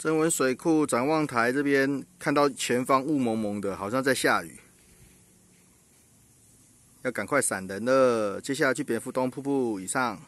增文水库展望台这边看到前方雾蒙蒙的，好像在下雨，要赶快闪人了。接下来去蝙蝠洞瀑布以上。